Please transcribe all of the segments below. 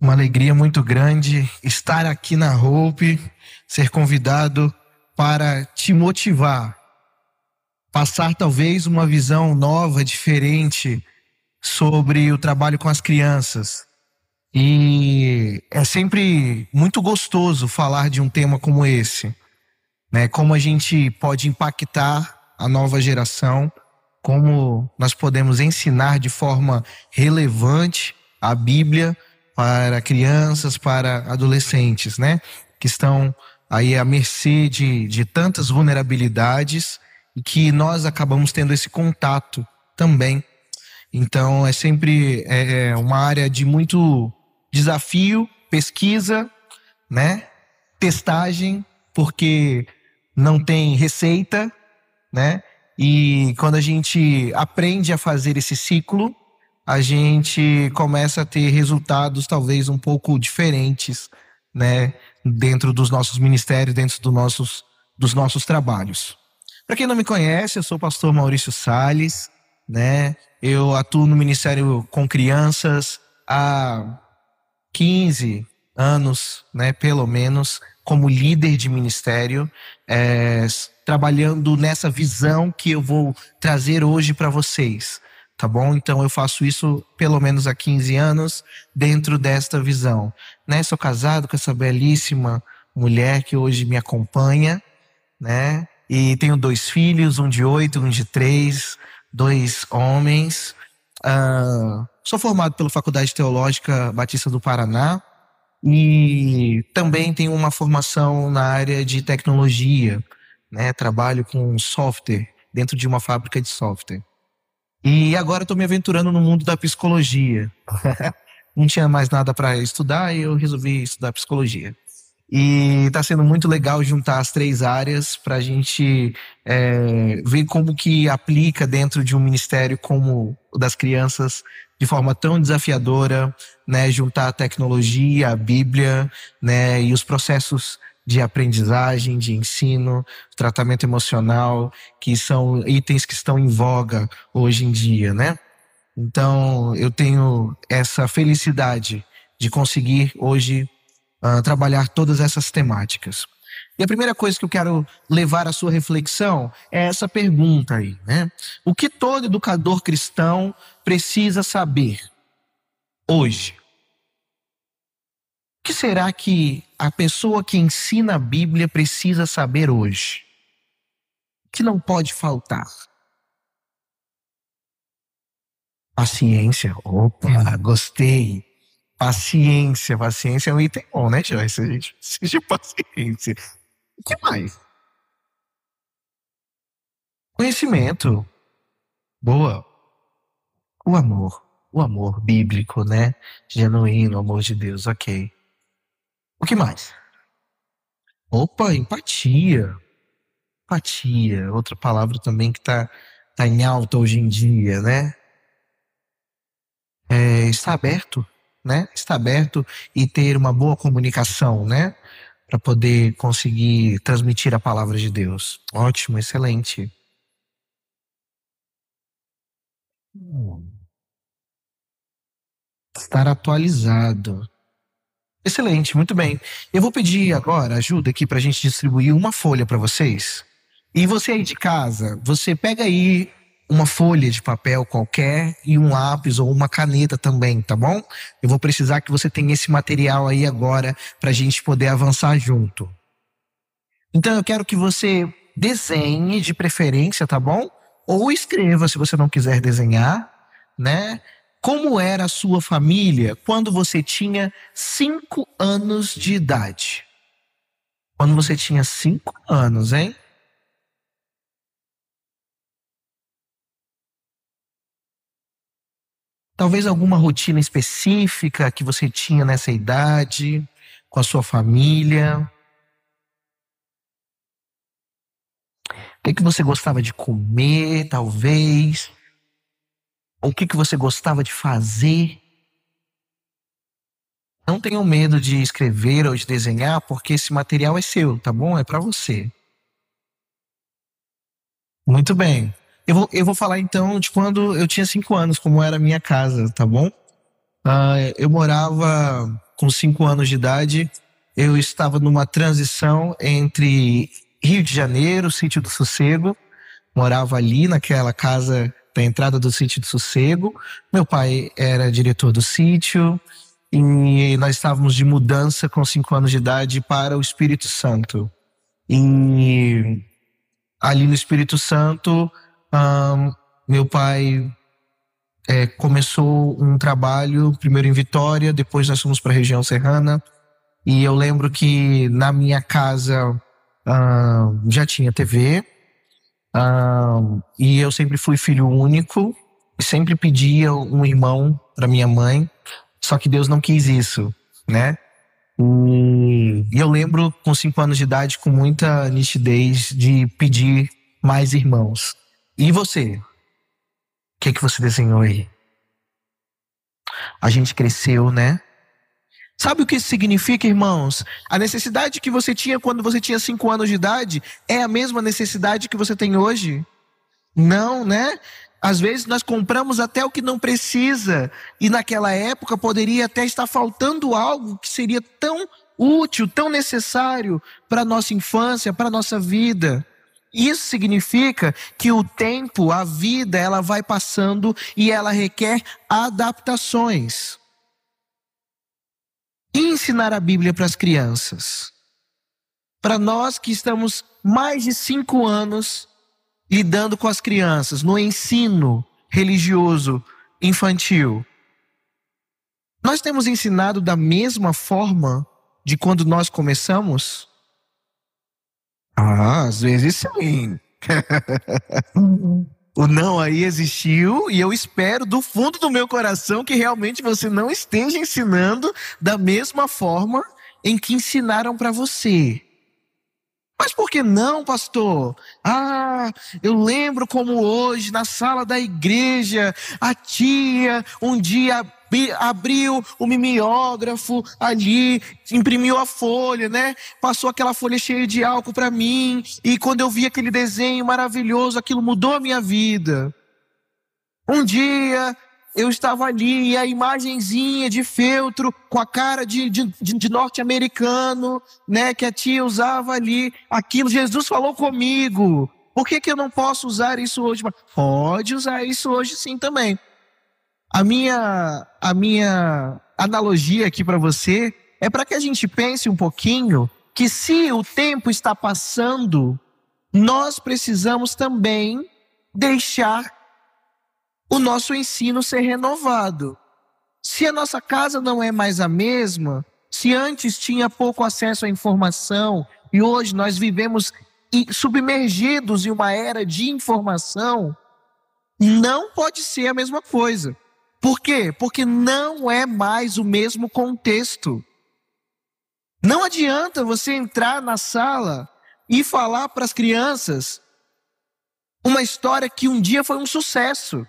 Uma alegria muito grande estar aqui na Hope, ser convidado para te motivar, passar talvez uma visão nova, diferente sobre o trabalho com as crianças. E é sempre muito gostoso falar de um tema como esse, né? Como a gente pode impactar a nova geração, como nós podemos ensinar de forma relevante a Bíblia para crianças, para adolescentes, né? Que estão aí à mercê de, de tantas vulnerabilidades e que nós acabamos tendo esse contato também. Então, é sempre é, é uma área de muito desafio, pesquisa, né? Testagem, porque não tem receita, né? E quando a gente aprende a fazer esse ciclo, a gente começa a ter resultados talvez um pouco diferentes, né, dentro dos nossos ministérios, dentro dos nossos, dos nossos trabalhos. Para quem não me conhece, eu sou o pastor Maurício Sales, né? Eu atuo no ministério com crianças há 15 anos, né, pelo menos, como líder de ministério, é, trabalhando nessa visão que eu vou trazer hoje para vocês tá bom? Então eu faço isso pelo menos há 15 anos dentro desta visão, né? Sou casado com essa belíssima mulher que hoje me acompanha, né? E tenho dois filhos, um de oito, um de três, dois homens. Uh, sou formado pela Faculdade Teológica Batista do Paraná e também tenho uma formação na área de tecnologia, né? Trabalho com software dentro de uma fábrica de software. E agora eu estou me aventurando no mundo da psicologia. Não tinha mais nada para estudar e eu resolvi estudar psicologia. E está sendo muito legal juntar as três áreas para a gente é, ver como que aplica dentro de um ministério como o das crianças de forma tão desafiadora, né? Juntar a tecnologia, a Bíblia, né? E os processos de aprendizagem, de ensino, tratamento emocional, que são itens que estão em voga hoje em dia, né? Então, eu tenho essa felicidade de conseguir hoje uh, trabalhar todas essas temáticas. E a primeira coisa que eu quero levar à sua reflexão é essa pergunta aí, né? O que todo educador cristão precisa saber hoje? O que será que a pessoa que ensina a Bíblia precisa saber hoje que não pode faltar? Paciência. Opa, é. gostei. Paciência. Paciência é um item bom, né, Joyce? A gente precisa de paciência. O que mais? Conhecimento. Boa. O amor. O amor bíblico, né? Genuíno, amor de Deus, ok. O que mais? Opa, empatia. Empatia, outra palavra também que está tá em alta hoje em dia, né? É, aberto, né? Está aberto e ter uma boa comunicação, né? Para poder conseguir transmitir a palavra de Deus. Ótimo, excelente. Hum. Estar atualizado. Excelente, muito bem. Eu vou pedir agora ajuda aqui para a gente distribuir uma folha para vocês. E você aí de casa, você pega aí uma folha de papel qualquer e um lápis ou uma caneta também, tá bom? Eu vou precisar que você tenha esse material aí agora para a gente poder avançar junto. Então eu quero que você desenhe de preferência, tá bom? Ou escreva se você não quiser desenhar, né? Como era a sua família quando você tinha cinco anos de idade? Quando você tinha cinco anos, hein? Talvez alguma rotina específica que você tinha nessa idade, com a sua família. O que, que você gostava de comer, talvez? o que, que você gostava de fazer. Não tenham medo de escrever ou de desenhar, porque esse material é seu, tá bom? É para você. Muito bem. Eu vou, eu vou falar então de quando eu tinha cinco anos, como era a minha casa, tá bom? Uh, eu morava com cinco anos de idade. Eu estava numa transição entre Rio de Janeiro, Sítio do Sossego. Morava ali naquela casa da entrada do sítio de Sossego. Meu pai era diretor do sítio e nós estávamos de mudança com cinco anos de idade para o Espírito Santo. E ali no Espírito Santo, um, meu pai é, começou um trabalho, primeiro em Vitória, depois nós fomos para a região serrana. E eu lembro que na minha casa um, já tinha TV, e eu sempre fui filho único sempre pedia um irmão para minha mãe, só que Deus não quis isso, né? E eu lembro com cinco anos de idade, com muita nitidez, de pedir mais irmãos. E você? O que, é que você desenhou aí? A gente cresceu, né? Sabe o que isso significa, irmãos? A necessidade que você tinha quando você tinha 5 anos de idade é a mesma necessidade que você tem hoje? Não, né? Às vezes nós compramos até o que não precisa, e naquela época poderia até estar faltando algo que seria tão útil, tão necessário para a nossa infância, para a nossa vida. Isso significa que o tempo, a vida, ela vai passando e ela requer adaptações ensinar a Bíblia para as crianças. Para nós que estamos mais de cinco anos lidando com as crianças no ensino religioso infantil, nós temos ensinado da mesma forma de quando nós começamos? Ah, às vezes sim. O não aí existiu e eu espero do fundo do meu coração que realmente você não esteja ensinando da mesma forma em que ensinaram para você. Mas por que não, pastor? Ah, eu lembro como hoje, na sala da igreja, a tia um dia abriu o mimeógrafo ali, imprimiu a folha, né? Passou aquela folha cheia de álcool para mim. E quando eu vi aquele desenho maravilhoso, aquilo mudou a minha vida. Um dia eu estava ali e a imagenzinha de feltro com a cara de, de, de norte-americano, né, que a tia usava ali, aquilo Jesus falou comigo. Por que, que eu não posso usar isso hoje? Pode usar isso hoje sim também. A minha, a minha analogia aqui para você é para que a gente pense um pouquinho que se o tempo está passando, nós precisamos também deixar o nosso ensino ser renovado. Se a nossa casa não é mais a mesma, se antes tinha pouco acesso à informação e hoje nós vivemos submergidos em uma era de informação, não pode ser a mesma coisa. Por quê? Porque não é mais o mesmo contexto. Não adianta você entrar na sala e falar para as crianças uma história que um dia foi um sucesso.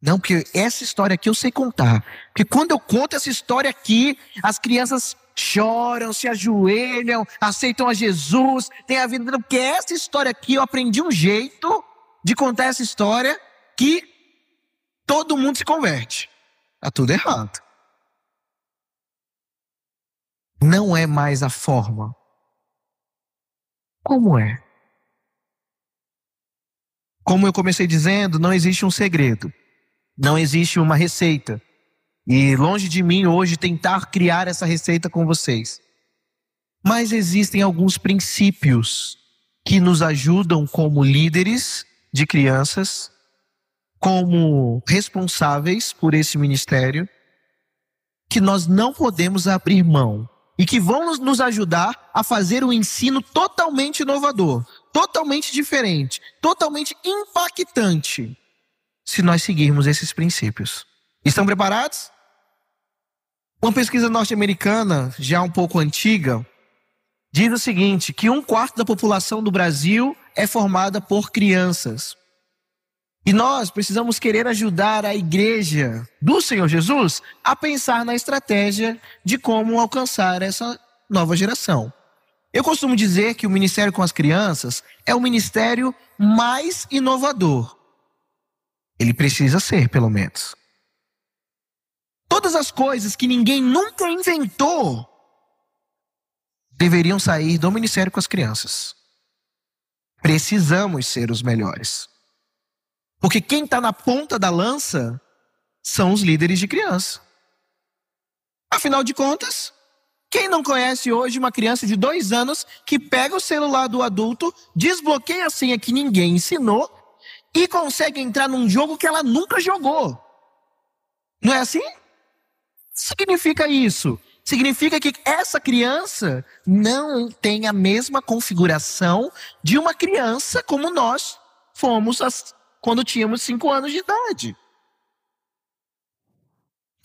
Não, porque essa história aqui eu sei contar. Porque quando eu conto essa história aqui, as crianças choram, se ajoelham, aceitam a Jesus, têm a vida. Porque essa história aqui eu aprendi um jeito de contar essa história que todo mundo se converte. Está tudo errado. Não é mais a forma. Como é? Como eu comecei dizendo, não existe um segredo. Não existe uma receita. E longe de mim hoje tentar criar essa receita com vocês. Mas existem alguns princípios que nos ajudam como líderes de crianças como responsáveis por esse ministério, que nós não podemos abrir mão e que vão nos ajudar a fazer um ensino totalmente inovador, totalmente diferente, totalmente impactante, se nós seguirmos esses princípios. Estão preparados? Uma pesquisa norte-americana, já um pouco antiga, diz o seguinte: que um quarto da população do Brasil é formada por crianças. E nós precisamos querer ajudar a igreja do Senhor Jesus a pensar na estratégia de como alcançar essa nova geração. Eu costumo dizer que o ministério com as crianças é o ministério mais inovador. Ele precisa ser, pelo menos. Todas as coisas que ninguém nunca inventou deveriam sair do ministério com as crianças. Precisamos ser os melhores. Porque quem está na ponta da lança são os líderes de criança. Afinal de contas, quem não conhece hoje uma criança de dois anos que pega o celular do adulto, desbloqueia a senha que ninguém ensinou e consegue entrar num jogo que ela nunca jogou? Não é assim? Significa isso. Significa que essa criança não tem a mesma configuração de uma criança como nós fomos as quando tínhamos cinco anos de idade.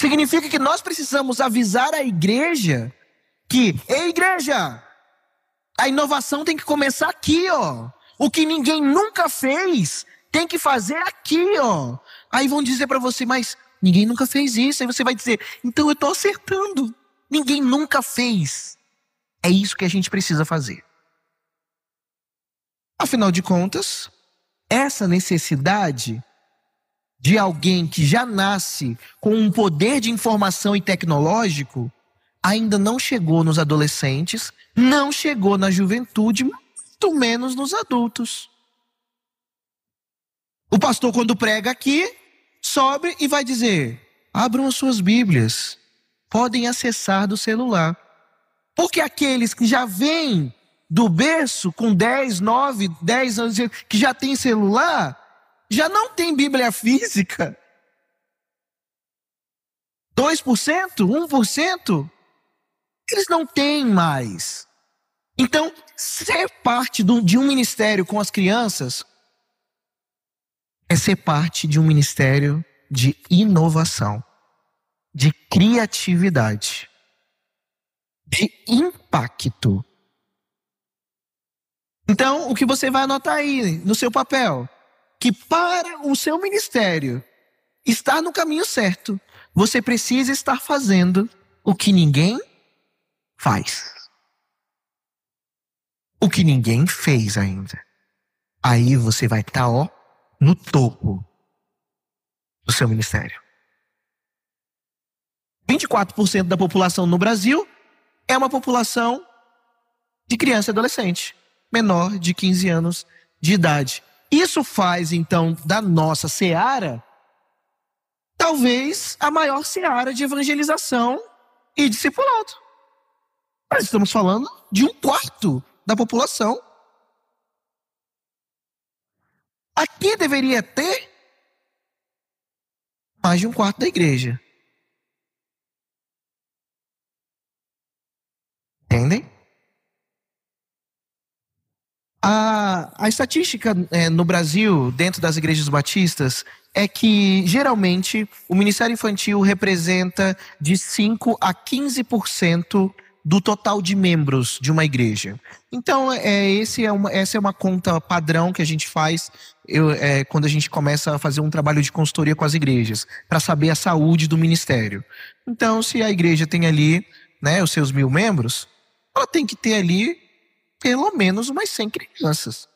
Significa que nós precisamos avisar a igreja que, ei, igreja, a inovação tem que começar aqui, ó. O que ninguém nunca fez tem que fazer aqui, ó. Aí vão dizer para você, mas ninguém nunca fez isso. Aí você vai dizer, então eu tô acertando. Ninguém nunca fez. É isso que a gente precisa fazer. Afinal de contas, essa necessidade de alguém que já nasce com um poder de informação e tecnológico ainda não chegou nos adolescentes, não chegou na juventude, muito menos nos adultos. O pastor, quando prega aqui, sobe e vai dizer: abram as suas Bíblias, podem acessar do celular. Porque aqueles que já vêm do berço com 10, 9, 10 anos, que já tem celular, já não tem Bíblia física. 2%, 1%, eles não têm mais. Então, ser parte de um ministério com as crianças é ser parte de um ministério de inovação, de criatividade, de impacto. Então, o que você vai anotar aí no seu papel? Que para o seu ministério estar no caminho certo, você precisa estar fazendo o que ninguém faz. O que ninguém fez ainda. Aí você vai estar, tá, ó, no topo do seu ministério. 24% da população no Brasil é uma população de criança e adolescente menor de 15 anos de idade. Isso faz, então, da nossa seara, talvez a maior seara de evangelização e discipulado. Mas estamos falando de um quarto da população. Aqui deveria ter mais de um quarto da igreja. Entendem? A, a estatística é, no Brasil, dentro das igrejas batistas, é que geralmente o Ministério Infantil representa de 5 a 15% do total de membros de uma igreja. Então, é, esse é uma, essa é uma conta padrão que a gente faz eu, é, quando a gente começa a fazer um trabalho de consultoria com as igrejas, para saber a saúde do ministério. Então, se a igreja tem ali né, os seus mil membros, ela tem que ter ali pelo menos umas 100 crianças.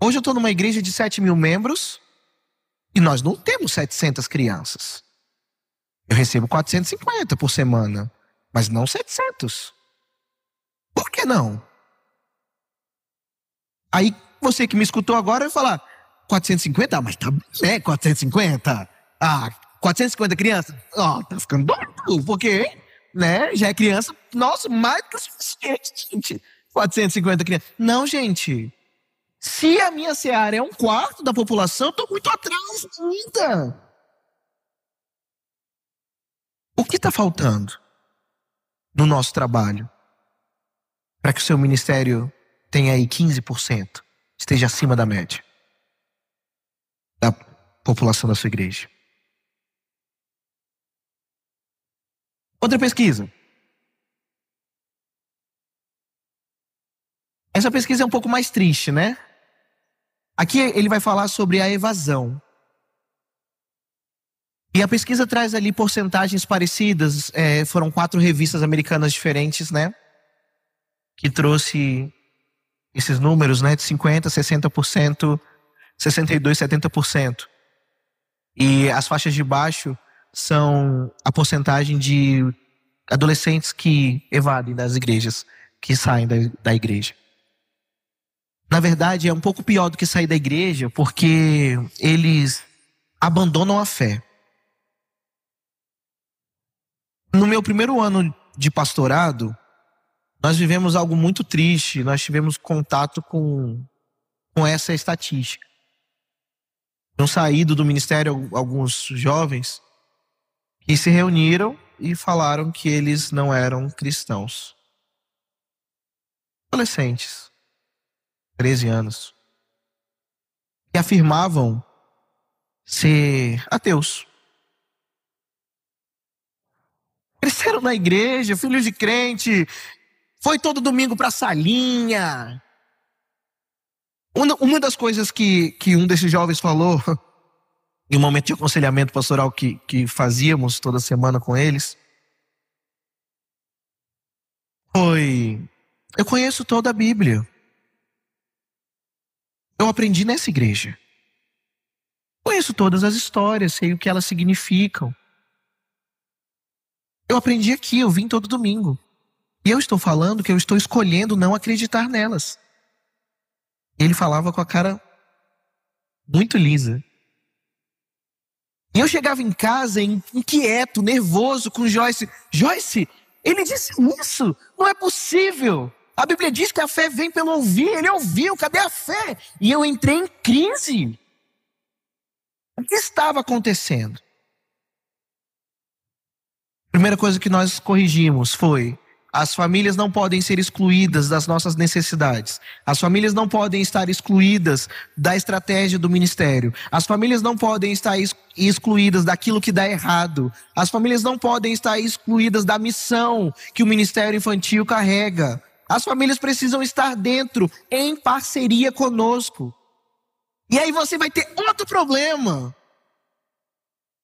Hoje eu estou numa igreja de 7 mil membros e nós não temos 700 crianças. Eu recebo 450 por semana, mas não 700. Por que não? Aí você que me escutou agora vai falar: 450? Ah, mas tá bem, né? 450? Ah, 450 crianças? Ó, oh, ah, tá ficando doido, por quê? hein? né? Já é criança. Nossa, mais do que o suficiente, gente. 450 crianças. Não, gente. Se a minha seara é um quarto da população, eu tô muito atrás ainda. O que está faltando no nosso trabalho para que o seu ministério tenha aí 15%, esteja acima da média da população da sua igreja? Outra pesquisa. Essa pesquisa é um pouco mais triste, né? Aqui ele vai falar sobre a evasão. E a pesquisa traz ali porcentagens parecidas. É, foram quatro revistas americanas diferentes, né? Que trouxe esses números, né? De 50%, 60%, 62%, 70%. E as faixas de baixo são a porcentagem de adolescentes que evadem das igrejas, que saem da, da igreja. Na verdade, é um pouco pior do que sair da igreja, porque eles abandonam a fé. No meu primeiro ano de pastorado, nós vivemos algo muito triste, nós tivemos contato com, com essa estatística. Tinham saído do ministério alguns jovens que se reuniram e falaram que eles não eram cristãos. Adolescentes, 13 anos, que afirmavam ser ateus. Cresceram na igreja, filhos de crente, foi todo domingo para a salinha. Uma das coisas que, que um desses jovens falou em um momento de aconselhamento pastoral que, que fazíamos toda semana com eles, foi: eu conheço toda a Bíblia. Eu aprendi nessa igreja. Conheço todas as histórias, sei o que elas significam. Eu aprendi aqui, eu vim todo domingo. E eu estou falando que eu estou escolhendo não acreditar nelas. Ele falava com a cara muito lisa. E eu chegava em casa inquieto, nervoso com Joyce. Joyce, ele disse isso? Não é possível. A Bíblia diz que a fé vem pelo ouvir, ele ouviu, cadê a fé? E eu entrei em crise. O que estava acontecendo? A primeira coisa que nós corrigimos foi: as famílias não podem ser excluídas das nossas necessidades. As famílias não podem estar excluídas da estratégia do ministério. As famílias não podem estar excluídas daquilo que dá errado. As famílias não podem estar excluídas da missão que o ministério infantil carrega. As famílias precisam estar dentro, em parceria conosco. E aí você vai ter outro problema.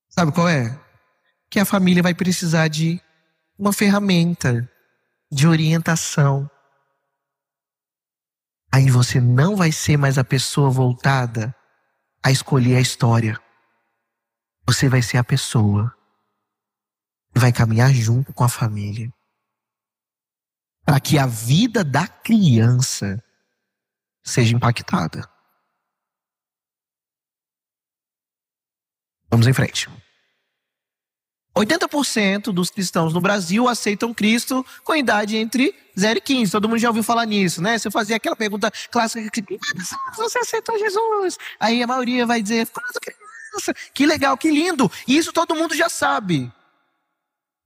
Sabe qual é? Que a família vai precisar de uma ferramenta de orientação. Aí você não vai ser mais a pessoa voltada a escolher a história. Você vai ser a pessoa que vai caminhar junto com a família. Para que a vida da criança seja impactada. Vamos em frente. 80% dos cristãos no Brasil aceitam Cristo com idade entre 0 e 15. Todo mundo já ouviu falar nisso, né? Você fazia aquela pergunta clássica: Você aceitou Jesus? Aí a maioria vai dizer: criança, que legal, que lindo. E isso todo mundo já sabe.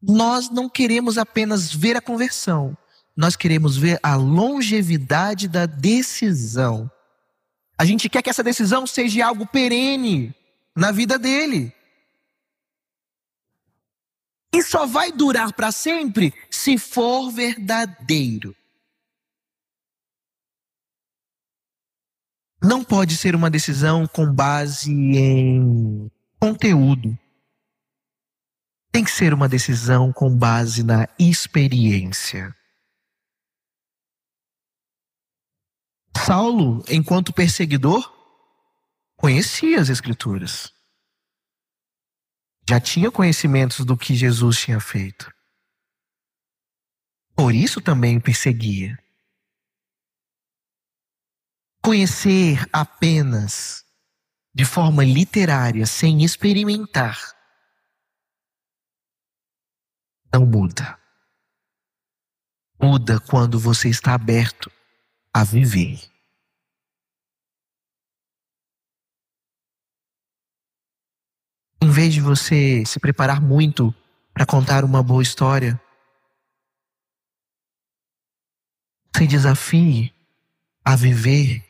Nós não queremos apenas ver a conversão, nós queremos ver a longevidade da decisão. A gente quer que essa decisão seja algo perene na vida dele. E só vai durar para sempre se for verdadeiro. Não pode ser uma decisão com base em conteúdo. Tem que ser uma decisão com base na experiência. Saulo, enquanto perseguidor, conhecia as Escrituras já tinha conhecimentos do que Jesus tinha feito. Por isso também perseguia. Conhecer apenas de forma literária, sem experimentar, não muda. Muda quando você está aberto a viver. vez de você se preparar muito para contar uma boa história, se desafie a viver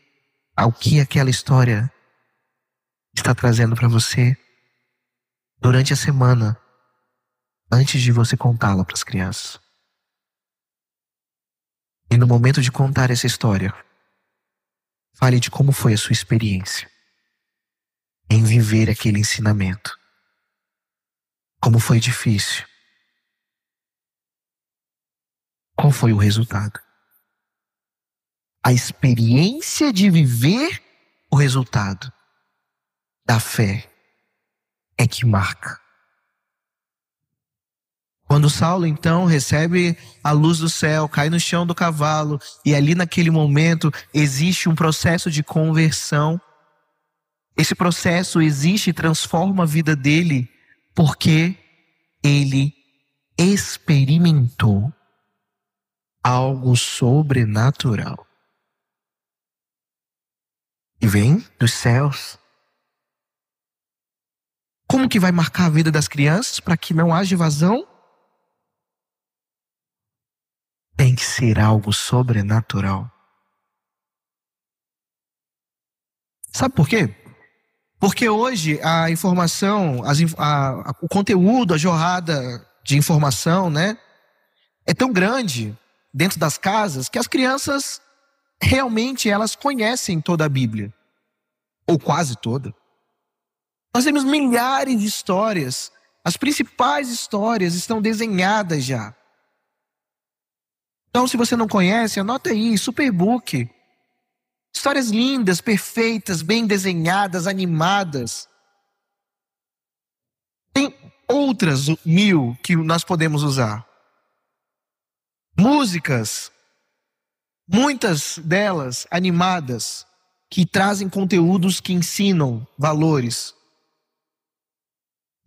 ao que aquela história está trazendo para você durante a semana, antes de você contá-la para as crianças. E no momento de contar essa história, fale de como foi a sua experiência em viver aquele ensinamento. Como foi difícil. Qual foi o resultado? A experiência de viver o resultado da fé é que marca. Quando Saulo então recebe a luz do céu, cai no chão do cavalo, e ali naquele momento existe um processo de conversão. Esse processo existe e transforma a vida dele porque ele experimentou algo sobrenatural. E vem dos céus. Como que vai marcar a vida das crianças para que não haja evasão? Tem que ser algo sobrenatural. Sabe por quê? Porque hoje a informação, as, a, a, o conteúdo, a jornada de informação, né, é tão grande dentro das casas que as crianças realmente elas conhecem toda a Bíblia ou quase toda. Nós temos milhares de histórias, as principais histórias estão desenhadas já. Então, se você não conhece, anota aí, Superbook. Histórias lindas, perfeitas, bem desenhadas, animadas. Tem outras mil que nós podemos usar. Músicas, muitas delas animadas, que trazem conteúdos que ensinam valores.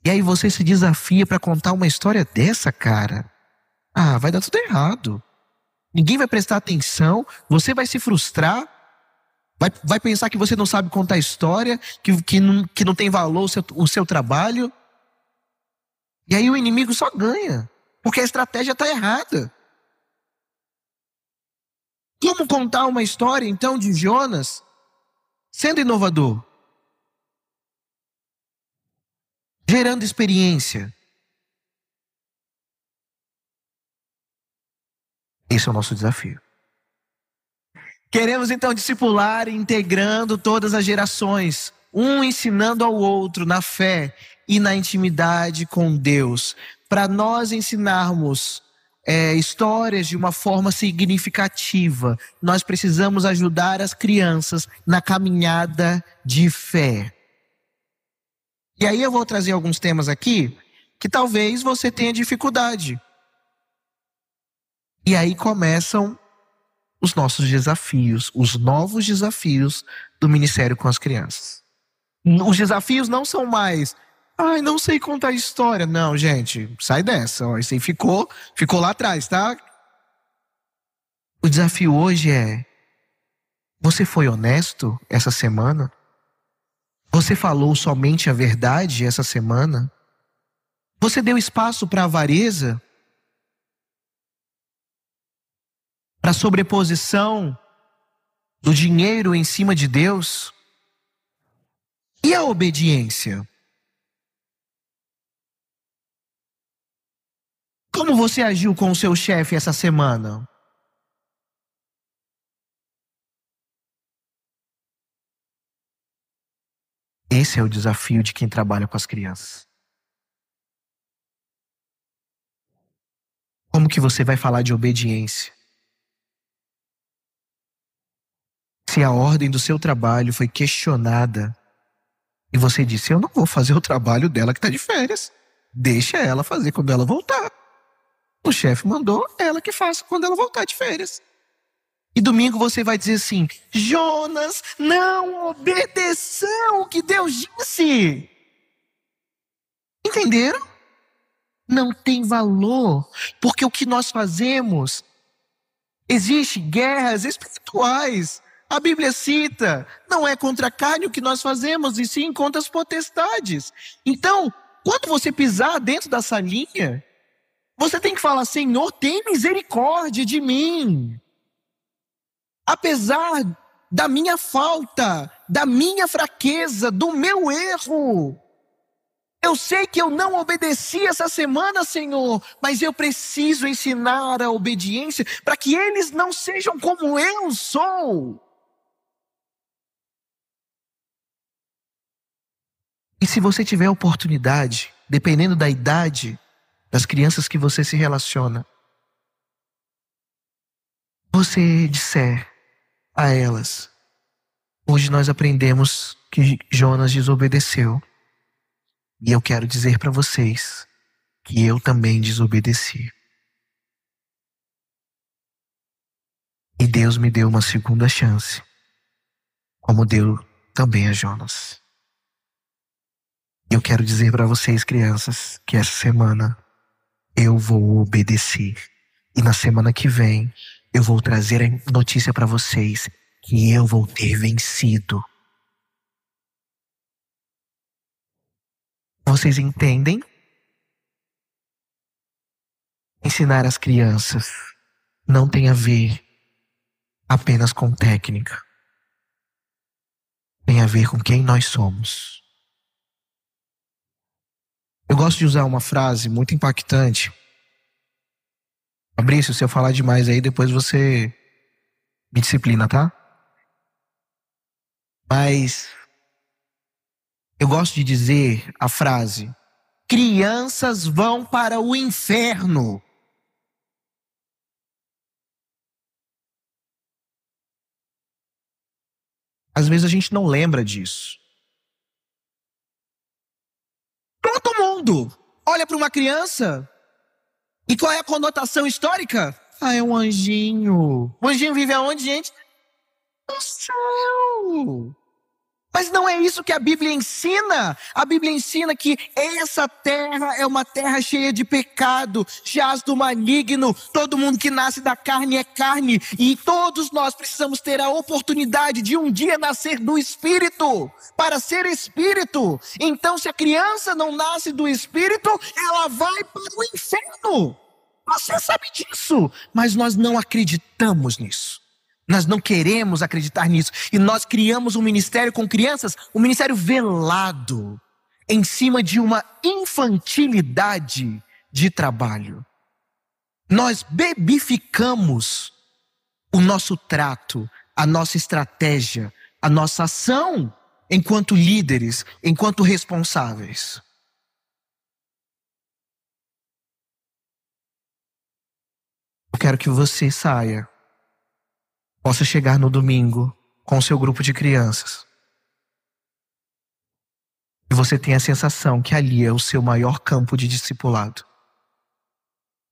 E aí você se desafia para contar uma história dessa, cara. Ah, vai dar tudo errado. Ninguém vai prestar atenção, você vai se frustrar Vai, vai pensar que você não sabe contar história, que, que, não, que não tem valor o seu, o seu trabalho. E aí o inimigo só ganha, porque a estratégia está errada. Como contar uma história, então, de Jonas sendo inovador? Gerando experiência. Esse é o nosso desafio. Queremos então discipular integrando todas as gerações, um ensinando ao outro na fé e na intimidade com Deus, para nós ensinarmos é, histórias de uma forma significativa. Nós precisamos ajudar as crianças na caminhada de fé. E aí eu vou trazer alguns temas aqui que talvez você tenha dificuldade. E aí começam os nossos desafios, os novos desafios do Ministério com as Crianças. Os desafios não são mais, ai, não sei contar história. Não, gente, sai dessa. isso aí ficou, ficou lá atrás, tá? O desafio hoje é: você foi honesto essa semana? Você falou somente a verdade essa semana? Você deu espaço para avareza? da sobreposição do dinheiro em cima de Deus? E a obediência? Como você agiu com o seu chefe essa semana? Esse é o desafio de quem trabalha com as crianças. Como que você vai falar de obediência? se a ordem do seu trabalho foi questionada e você disse: Eu não vou fazer o trabalho dela que está de férias. Deixa ela fazer quando ela voltar. O chefe mandou ela que faça quando ela voltar de férias. E domingo você vai dizer assim: Jonas não obedeceu o que Deus disse. Entenderam? Não tem valor, porque o que nós fazemos existe guerras espirituais a Bíblia cita, não é contra a carne o que nós fazemos, e sim contra as potestades. Então, quando você pisar dentro dessa linha, você tem que falar: Senhor, tem misericórdia de mim. Apesar da minha falta, da minha fraqueza, do meu erro. Eu sei que eu não obedeci essa semana, Senhor, mas eu preciso ensinar a obediência para que eles não sejam como eu sou. E se você tiver oportunidade, dependendo da idade das crianças que você se relaciona, você disser a elas: Hoje nós aprendemos que Jonas desobedeceu, e eu quero dizer para vocês que eu também desobedeci. E Deus me deu uma segunda chance, como deu também a Jonas. Eu quero dizer para vocês, crianças, que essa semana eu vou obedecer. E na semana que vem eu vou trazer a notícia para vocês que eu vou ter vencido. Vocês entendem? Ensinar as crianças não tem a ver apenas com técnica. Tem a ver com quem nós somos. Eu gosto de usar uma frase muito impactante. Fabrício, se eu falar demais aí, depois você me disciplina, tá? Mas eu gosto de dizer a frase: crianças vão para o inferno. Às vezes a gente não lembra disso. Todo mundo olha para uma criança e qual é a conotação histórica? Ah, é um anjinho. O anjinho vive aonde, gente? No céu! Mas não é isso que a Bíblia ensina. A Bíblia ensina que essa terra é uma terra cheia de pecado, jaz do maligno, todo mundo que nasce da carne é carne, e todos nós precisamos ter a oportunidade de um dia nascer do espírito, para ser espírito. Então, se a criança não nasce do espírito, ela vai para o inferno. Você sabe disso, mas nós não acreditamos nisso. Nós não queremos acreditar nisso. E nós criamos um ministério com crianças, um ministério velado, em cima de uma infantilidade de trabalho. Nós bebificamos o nosso trato, a nossa estratégia, a nossa ação enquanto líderes, enquanto responsáveis. Eu quero que você saia possa chegar no domingo com o seu grupo de crianças. E você tem a sensação que ali é o seu maior campo de discipulado,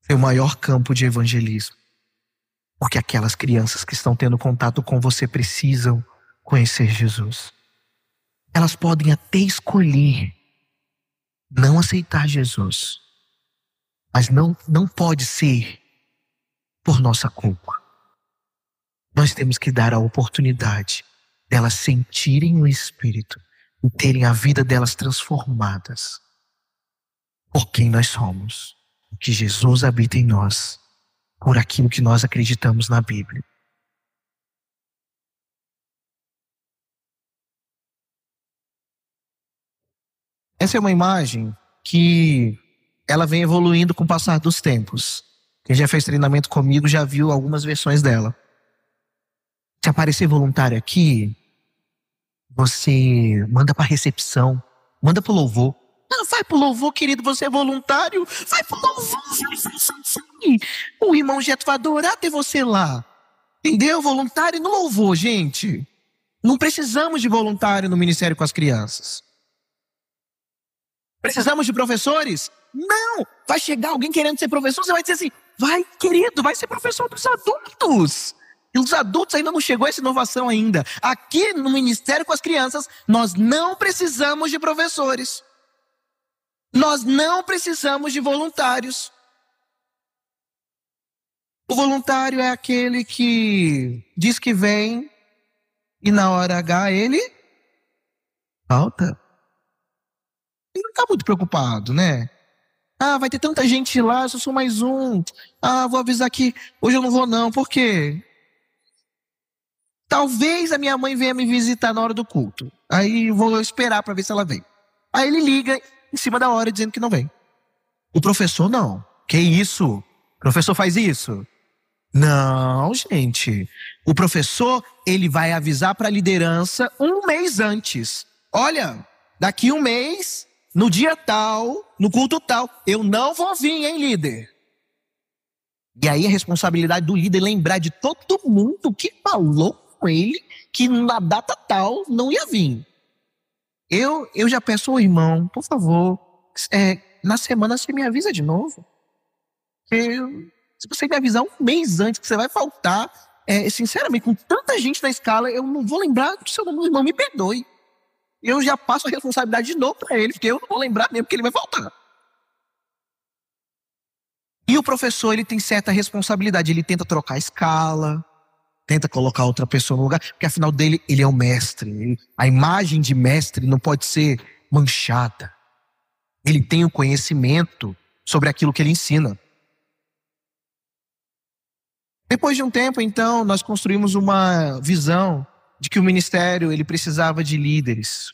seu maior campo de evangelismo. Porque aquelas crianças que estão tendo contato com você precisam conhecer Jesus. Elas podem até escolher não aceitar Jesus, mas não, não pode ser por nossa culpa nós temos que dar a oportunidade delas sentirem o Espírito e terem a vida delas transformadas por quem nós somos, o que Jesus habita em nós, por aquilo que nós acreditamos na Bíblia. Essa é uma imagem que ela vem evoluindo com o passar dos tempos. Quem já fez treinamento comigo já viu algumas versões dela. Se aparecer voluntário aqui, você manda para recepção, manda pro louvor. Ah, vai pro louvor, querido, você é voluntário. Vai pro louvor, vai, vai, vai, O irmão Jeto tá vai adorar ter você lá. Entendeu? Voluntário no louvor, gente. Não precisamos de voluntário no ministério com as crianças. Precisamos de professores? Não! Vai chegar alguém querendo ser professor, você vai dizer assim: vai, querido, vai ser professor dos adultos. E os adultos ainda não chegou essa inovação ainda. Aqui no Ministério com as Crianças, nós não precisamos de professores. Nós não precisamos de voluntários. O voluntário é aquele que diz que vem e na hora H ele falta. Ele não está muito preocupado, né? Ah, vai ter tanta gente lá, eu sou mais um. Ah, vou avisar que hoje eu não vou não. Por quê? Talvez a minha mãe venha me visitar na hora do culto. Aí vou esperar para ver se ela vem. Aí ele liga em cima da hora dizendo que não vem. O professor não. Que isso? O professor faz isso? Não, gente. O professor, ele vai avisar para a liderança um mês antes. Olha, daqui um mês, no dia tal, no culto tal, eu não vou vir, hein, líder? E aí a responsabilidade do líder lembrar de todo mundo que falou com ele que na data tal não ia vir. Eu, eu já peço, oh, irmão, por favor, é, na semana você me avisa de novo. Eu, se você me avisar um mês antes que você vai faltar, é, sinceramente, com tanta gente na escala, eu não vou lembrar do seu nome, irmão, me perdoe. Eu já passo a responsabilidade de novo para ele, porque eu não vou lembrar mesmo que ele vai faltar. E o professor, ele tem certa responsabilidade, ele tenta trocar a escala, tenta colocar outra pessoa no lugar, porque afinal dele, ele é o mestre. A imagem de mestre não pode ser manchada. Ele tem o um conhecimento sobre aquilo que ele ensina. Depois de um tempo, então, nós construímos uma visão de que o ministério ele precisava de líderes.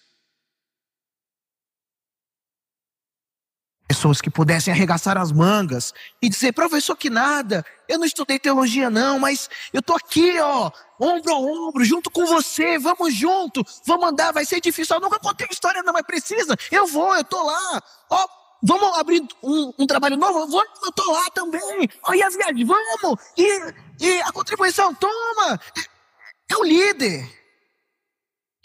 Pessoas que pudessem arregaçar as mangas e dizer, professor, que nada, eu não estudei teologia não, mas eu tô aqui, ó, ombro a ombro, junto com você, vamos junto, vamos andar, vai ser difícil. Eu nunca contei história não, mas precisa, eu vou, eu tô lá, ó, vamos abrir um, um trabalho novo, eu, vou, eu tô lá também, ó, e as viagens, vamos, e, e a contribuição, toma, é, é o líder.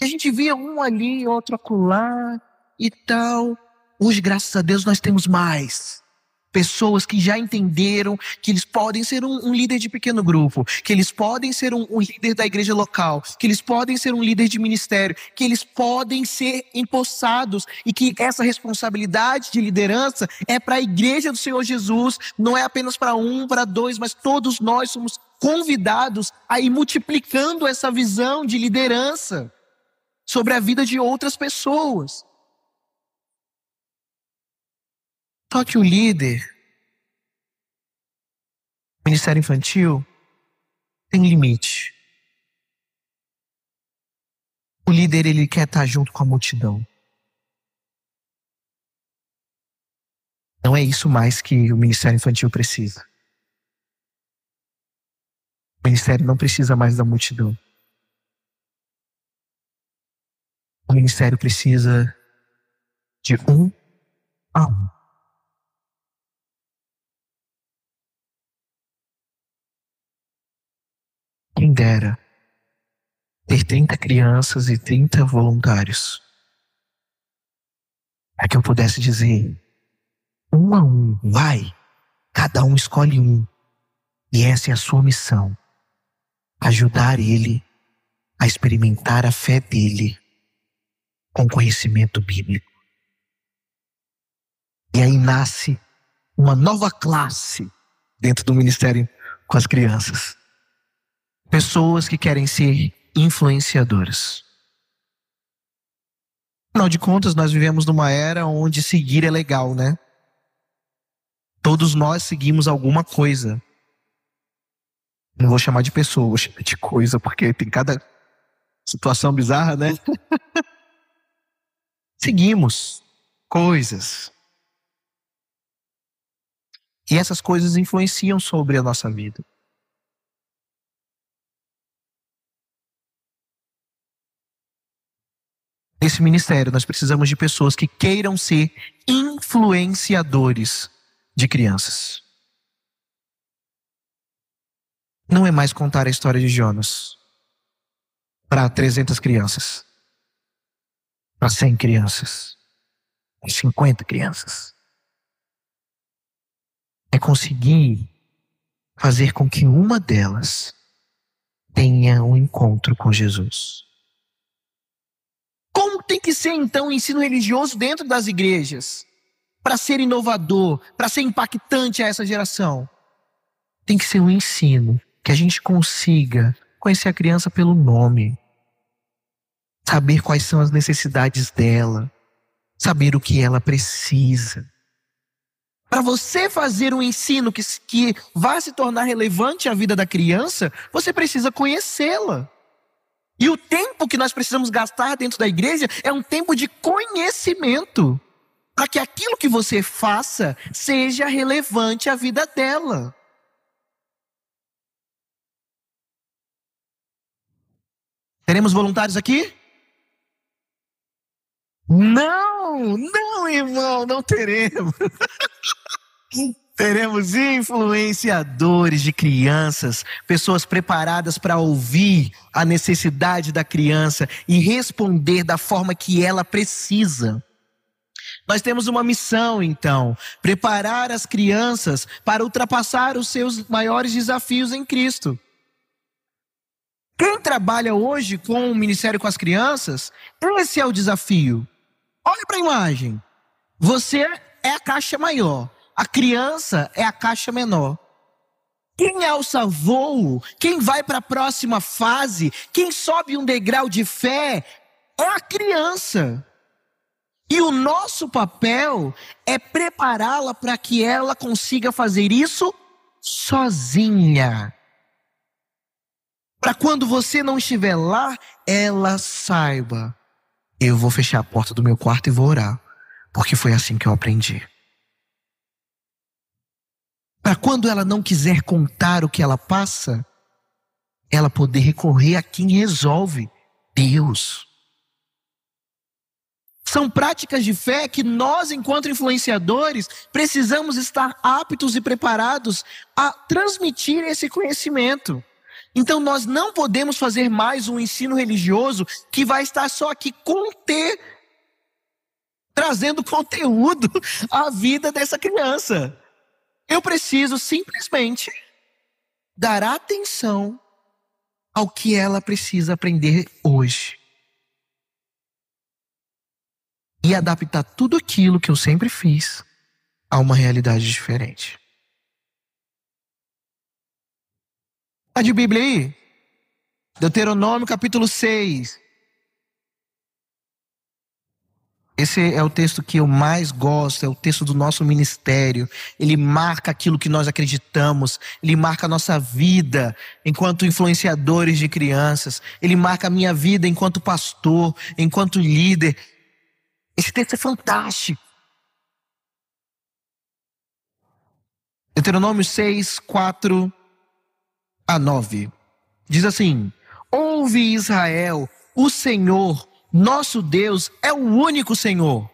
E a gente via um ali, outro acolá e tal. Hoje, graças a Deus, nós temos mais pessoas que já entenderam que eles podem ser um, um, líder de pequeno grupo, que eles podem ser um, um líder da igreja local, que eles podem ser um líder de ministério, que eles podem ser empossados e que essa responsabilidade de liderança é para a igreja do Senhor Jesus, não é apenas para um, para dois, mas todos nós somos convidados a ir multiplicando essa visão de liderança sobre a vida de outras pessoas. só que o líder, o Ministério Infantil, tem limite. O líder, ele quer estar junto com a multidão. Não é isso mais que o Ministério Infantil precisa. O ministério não precisa mais da multidão. O ministério precisa de um a um. Quem dera ter 30 crianças e 30 voluntários. Para que eu pudesse dizer, um a um, vai, cada um escolhe um. E essa é a sua missão: ajudar ele a experimentar a fé dele com conhecimento bíblico. E aí nasce uma nova classe dentro do ministério com as crianças pessoas que querem ser influenciadoras. Afinal de contas, nós vivemos numa era onde seguir é legal, né? Todos nós seguimos alguma coisa. Não vou chamar de pessoa, vou chamar de coisa, porque tem cada situação bizarra, né? Seguimos coisas. E essas coisas influenciam sobre a nossa vida. nesse ministério. Nós precisamos de pessoas que queiram ser influenciadores de crianças. Não é mais contar a história de Jonas para 300 crianças, para 100 crianças, para 50 crianças. É conseguir fazer com que uma delas tenha um encontro com Jesus tem que ser então o ensino religioso dentro das igrejas para ser inovador, para ser impactante a essa geração? Tem que ser um ensino que a gente consiga conhecer a criança pelo nome, saber quais são as necessidades dela, saber o que ela precisa. Para você fazer um ensino que, que vá se tornar relevante à vida da criança, você precisa conhecê-la. E o tempo que nós precisamos gastar dentro da igreja é um tempo de conhecimento, para que aquilo que você faça seja relevante à vida dela. Teremos voluntários aqui? Não, não, irmão, não teremos. Teremos influenciadores de crianças, pessoas preparadas para ouvir a necessidade da criança e responder da forma que ela precisa. Nós temos uma missão, então, preparar as crianças para ultrapassar os seus maiores desafios em Cristo. Quem trabalha hoje com o ministério com as crianças, esse é o desafio. Olha para a imagem. Você é a caixa maior. A criança é a caixa menor. Quem alça voo, quem vai para a próxima fase, quem sobe um degrau de fé é a criança. E o nosso papel é prepará-la para que ela consiga fazer isso sozinha. Para quando você não estiver lá, ela saiba: eu vou fechar a porta do meu quarto e vou orar, porque foi assim que eu aprendi para quando ela não quiser contar o que ela passa, ela poder recorrer a quem resolve, Deus. São práticas de fé que nós, enquanto influenciadores, precisamos estar aptos e preparados a transmitir esse conhecimento. Então, nós não podemos fazer mais um ensino religioso que vai estar só aqui conter, trazendo conteúdo à vida dessa criança. Eu preciso simplesmente dar atenção ao que ela precisa aprender hoje. E adaptar tudo aquilo que eu sempre fiz a uma realidade diferente. Tá de Bíblia aí? Deuteronômio capítulo 6, Esse é o texto que eu mais gosto, é o texto do nosso ministério. Ele marca aquilo que nós acreditamos, ele marca a nossa vida enquanto influenciadores de crianças, ele marca a minha vida enquanto pastor, enquanto líder. Esse texto é fantástico. Deuteronômio 6, 4 a 9. Diz assim: Ouve Israel, o Senhor, nosso Deus é o único Senhor.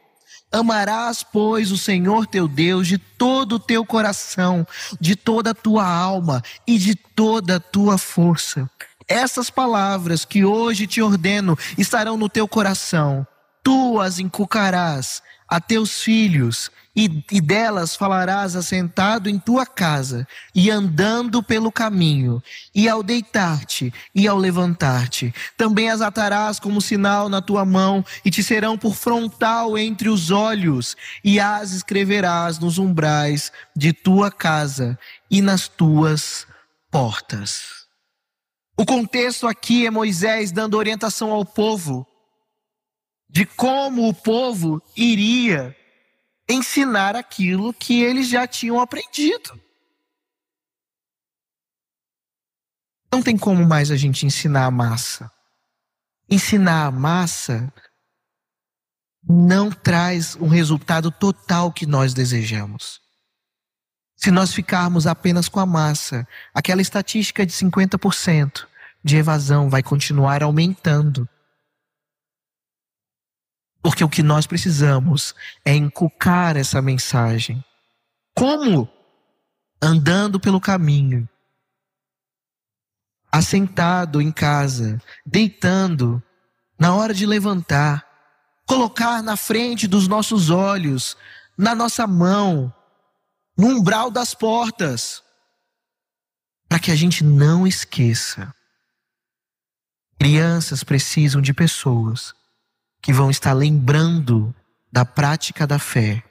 Amarás, pois, o Senhor teu Deus de todo o teu coração, de toda a tua alma e de toda a tua força. Essas palavras que hoje te ordeno estarão no teu coração. Tu as inculcarás a teus filhos e, e delas falarás assentado em tua casa, e andando pelo caminho, e ao deitar-te, e ao levantar-te. Também as atarás como sinal na tua mão, e te serão por frontal entre os olhos, e as escreverás nos umbrais de tua casa e nas tuas portas. O contexto aqui é Moisés dando orientação ao povo de como o povo iria ensinar aquilo que eles já tinham aprendido. Não tem como mais a gente ensinar a massa. Ensinar a massa não traz um resultado total que nós desejamos. Se nós ficarmos apenas com a massa, aquela estatística de 50% de evasão vai continuar aumentando porque o que nós precisamos é encucar essa mensagem. Como? Andando pelo caminho, assentado em casa, deitando, na hora de levantar, colocar na frente dos nossos olhos, na nossa mão, no umbral das portas, para que a gente não esqueça. Crianças precisam de pessoas que vão estar lembrando da prática da fé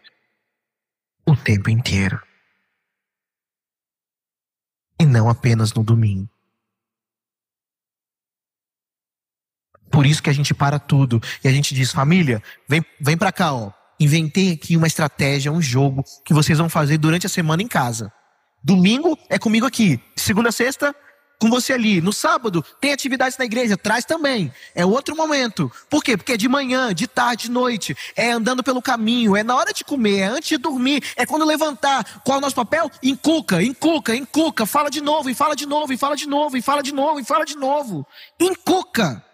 o tempo inteiro. E não apenas no domingo. Por isso que a gente para tudo e a gente diz: família, vem, vem pra cá, ó. Inventei aqui uma estratégia, um jogo que vocês vão fazer durante a semana em casa. Domingo é comigo aqui. Segunda, sexta, com você ali. No sábado, tem atividades na igreja, traz também. É outro momento. Por quê? Porque é de manhã, de tarde, de noite, é andando pelo caminho, é na hora de comer, é antes de dormir, é quando levantar. Qual é o nosso papel? Encuca, encuca, encuca, fala de novo, e fala de novo, e fala de novo, e fala de novo, e fala de novo. Encuca.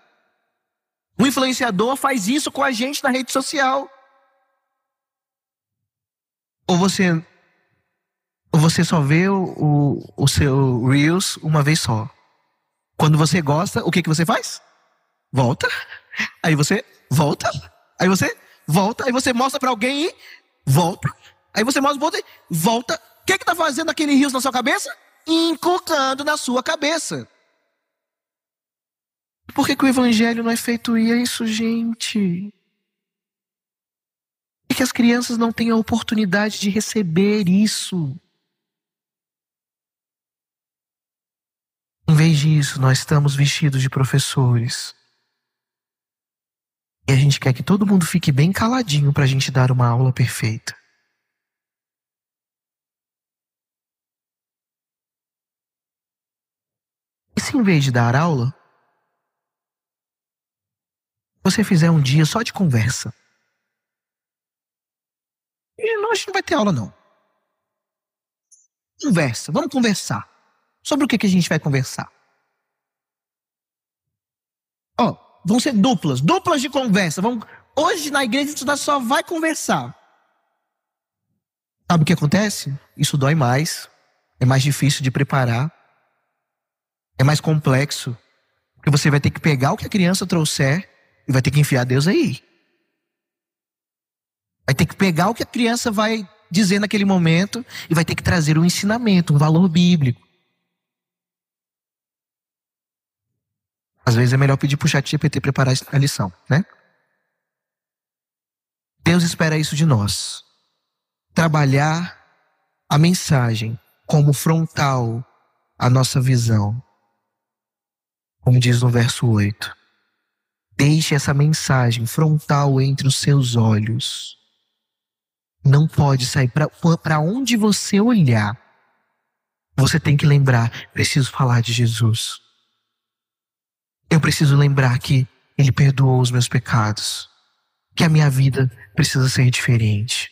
O influenciador faz isso com a gente na rede social. Ou você você só vê o, o, o seu Reels uma vez só. Quando você gosta, o que, que você faz? Volta. Aí você volta. Aí você volta. Aí você mostra para alguém e volta. Aí você mostra pra e volta. O que, que tá fazendo aquele Reels na sua cabeça? Inculcando na sua cabeça. Por que, que o evangelho não é feito e é isso, gente? E que as crianças não têm a oportunidade de receber isso. Em vez disso, nós estamos vestidos de professores. E a gente quer que todo mundo fique bem caladinho para a gente dar uma aula perfeita. E se em vez de dar aula, você fizer um dia só de conversa? E nós não vai ter aula, não. Conversa, vamos conversar. Sobre o que, que a gente vai conversar? Ó, oh, vão ser duplas, duplas de conversa. Vamos Hoje na igreja gente só vai conversar. Sabe o que acontece? Isso dói mais, é mais difícil de preparar, é mais complexo, porque você vai ter que pegar o que a criança trouxer e vai ter que enfiar Deus aí. Vai ter que pegar o que a criança vai dizer naquele momento e vai ter que trazer um ensinamento, um valor bíblico. Às vezes é melhor pedir para o chat GPT preparar a lição, né? Deus espera isso de nós. Trabalhar a mensagem como frontal à nossa visão. Como diz no verso 8. Deixe essa mensagem frontal entre os seus olhos. Não pode sair para onde você olhar. Você tem que lembrar: preciso falar de Jesus. Eu preciso lembrar que Ele perdoou os meus pecados, que a minha vida precisa ser diferente.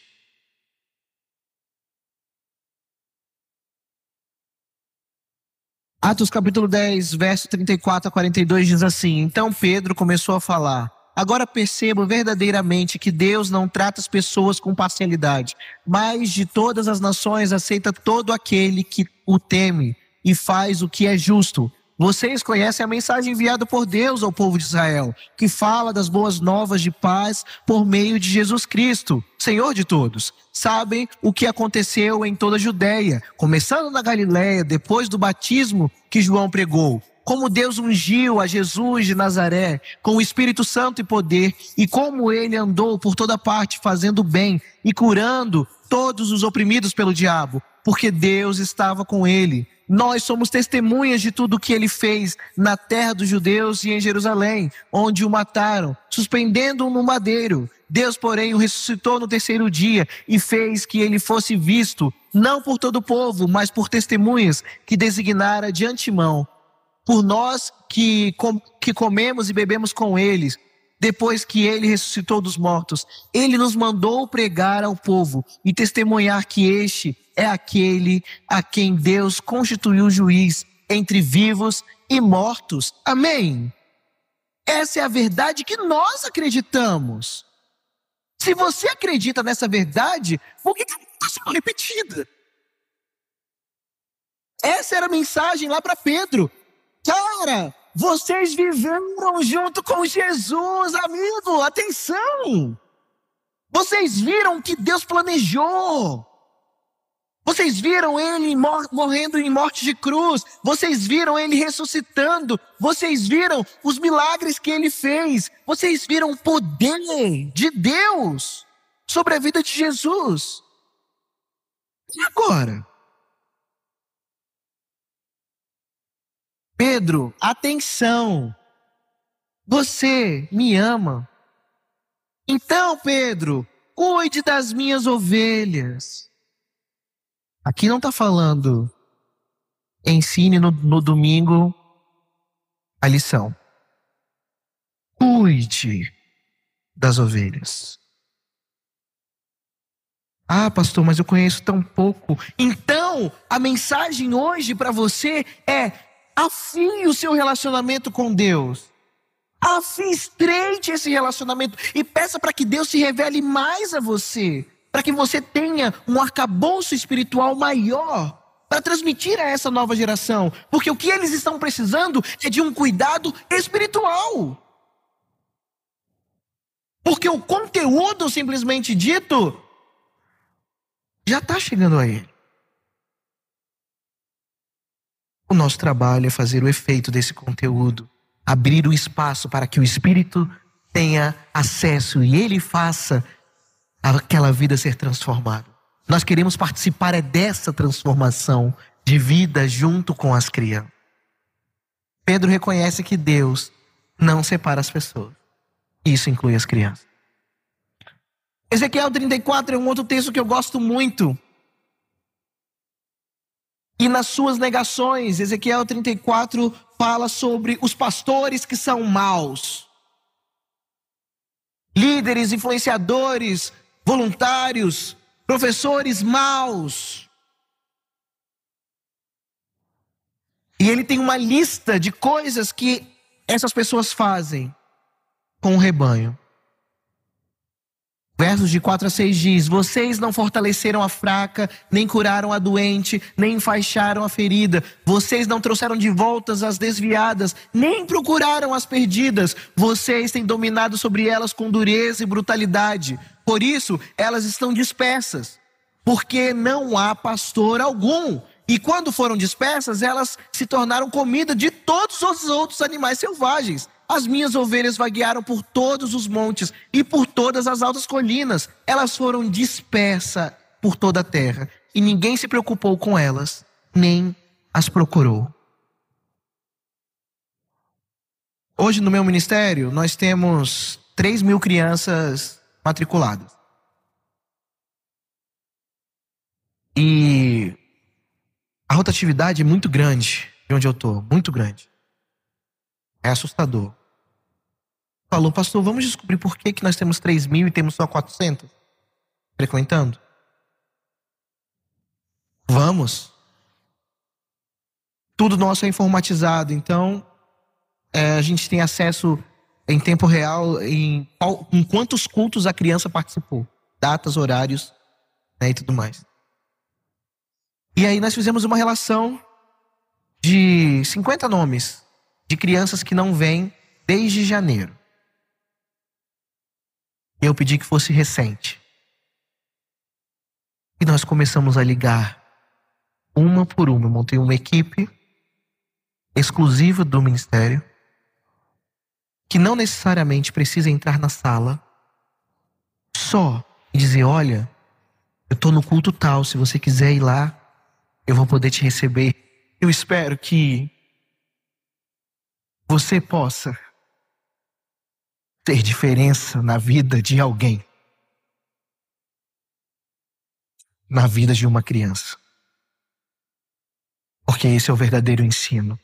Atos capítulo 10, verso 34 a 42 diz assim: Então Pedro começou a falar. Agora percebo verdadeiramente que Deus não trata as pessoas com parcialidade, mas de todas as nações aceita todo aquele que o teme e faz o que é justo, vocês conhecem a mensagem enviada por Deus ao povo de Israel, que fala das boas novas de paz por meio de Jesus Cristo, Senhor de todos. Sabem o que aconteceu em toda a Judéia, começando na Galiléia, depois do batismo que João pregou. Como Deus ungiu a Jesus de Nazaré com o Espírito Santo e poder, e como ele andou por toda parte fazendo bem e curando todos os oprimidos pelo diabo, porque Deus estava com ele. Nós somos testemunhas de tudo o que ele fez na terra dos judeus e em Jerusalém, onde o mataram, suspendendo-o no madeiro. Deus, porém, o ressuscitou no terceiro dia e fez que ele fosse visto, não por todo o povo, mas por testemunhas que designara de antemão, por nós que, com, que comemos e bebemos com eles depois que ele ressuscitou dos mortos. Ele nos mandou pregar ao povo e testemunhar que este é aquele a quem Deus constituiu juiz entre vivos e mortos. Amém? Essa é a verdade que nós acreditamos. Se você acredita nessa verdade, por que está sendo repetida? Essa era a mensagem lá para Pedro. Cara, vocês viveram junto com Jesus, amigo, atenção! Vocês viram que Deus planejou. Vocês viram ele mor morrendo em morte de cruz. Vocês viram ele ressuscitando. Vocês viram os milagres que ele fez. Vocês viram o poder de Deus sobre a vida de Jesus. E agora? Pedro, atenção! Você me ama. Então, Pedro, cuide das minhas ovelhas. Aqui não está falando ensine no, no, domingo a lição. Cuide das ovelhas. Ah, pastor, mas eu conheço tão pouco. Então, a mensagem hoje para você é: afie o seu relacionamento com Deus. Afie, estreite esse relacionamento e peça para que Deus se revele mais a você, para que você tenha um arcabouço espiritual maior para transmitir a essa nova geração, porque o que eles estão precisando é de um cuidado espiritual. Porque o conteúdo simplesmente dito já está chegando a ele. O nosso trabalho é fazer o efeito desse conteúdo, abrir o espaço para que o Espírito tenha acesso e ele faça aquela vida ser transformada. Nós queremos participar é dessa transformação de vida junto com as crianças. Pedro reconhece que Deus não separa as pessoas. Isso inclui as crianças. Ezequiel 34 é um outro texto que eu gosto muito e nas suas negações. Ezequiel 34 fala sobre os pastores que são maus. Líderes, influenciadores, voluntários, professores maus. E ele tem uma lista de coisas que essas pessoas fazem com o rebanho. Versos de 4 a 6 diz: Vocês não fortaleceram a fraca, nem curaram a doente, nem enfaixaram a ferida. Vocês não trouxeram de voltas as desviadas, nem procuraram as perdidas. Vocês têm dominado sobre elas com dureza e brutalidade. Por isso, elas estão dispersas, porque não há pastor algum. E quando foram dispersas, elas se tornaram comida de todos os outros animais selvagens. As minhas ovelhas vaguearam por todos os montes e por todas as altas colinas. Elas foram dispersas por toda a terra, e ninguém se preocupou com elas, nem as procurou. Hoje, no meu ministério, nós temos 3 mil crianças matriculadas. E a rotatividade é muito grande de onde eu estou muito grande. É assustador. Falou, pastor, vamos descobrir por que, que nós temos 3 mil e temos só 400 frequentando? Vamos. Tudo nosso é informatizado, então é, a gente tem acesso em tempo real em, qual, em quantos cultos a criança participou, datas, horários né, e tudo mais. E aí nós fizemos uma relação de 50 nomes de crianças que não vêm desde janeiro. Eu pedi que fosse recente. E nós começamos a ligar uma por uma. Eu montei uma equipe exclusiva do ministério que não necessariamente precisa entrar na sala só e dizer: olha, eu estou no culto tal, se você quiser ir lá, eu vou poder te receber. Eu espero que você possa ter diferença na vida de alguém, na vida de uma criança. Porque esse é o verdadeiro ensino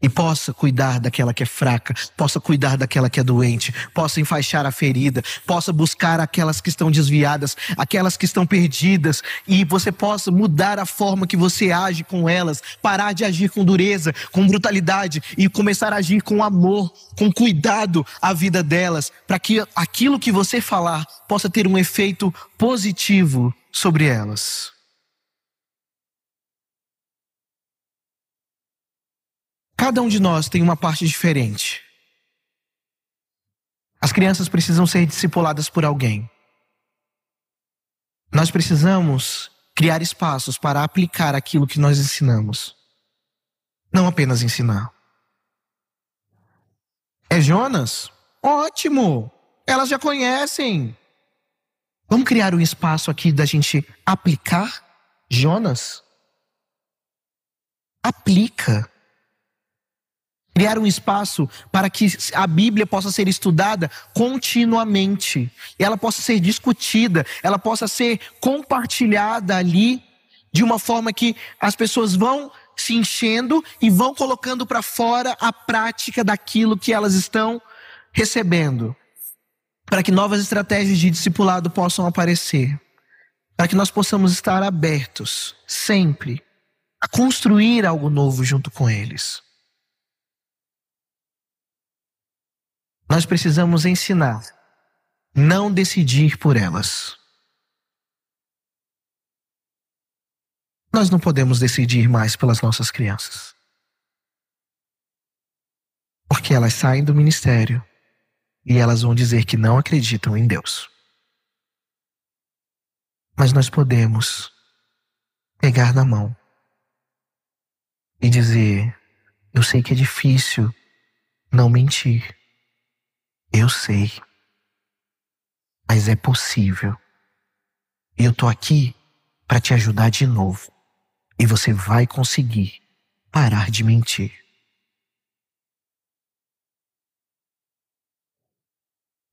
e possa cuidar daquela que é fraca, possa cuidar daquela que é doente, possa enfaixar a ferida, possa buscar aquelas que estão desviadas, aquelas que estão perdidas, e você possa mudar a forma que você age com elas, parar de agir com dureza, com brutalidade e começar a agir com amor, com cuidado à vida delas, para que aquilo que você falar possa ter um efeito positivo sobre elas. Cada um de nós tem uma parte diferente. As crianças precisam ser discipuladas por alguém. Nós precisamos criar espaços para aplicar aquilo que nós ensinamos. Não apenas ensinar. É Jonas? Ótimo! Elas já conhecem! Vamos criar um espaço aqui da gente aplicar Jonas? Aplica criar um espaço para que a Bíblia possa ser estudada continuamente, ela possa ser discutida, ela possa ser compartilhada ali de uma forma que as pessoas vão se enchendo e vão colocando para fora a prática daquilo que elas estão recebendo, para que novas estratégias de discipulado possam aparecer, para que nós possamos estar abertos sempre a construir algo novo junto com eles. nós precisamos ensinar, não decidir por elas. Nós não podemos decidir mais pelas nossas crianças. Porque elas saem do ministério e elas vão dizer que não acreditam em Deus. Mas nós podemos pegar na mão e dizer: Eu sei que é difícil não mentir. Eu sei. Mas é possível. E eu tô aqui para te ajudar de novo. E você vai conseguir parar de mentir.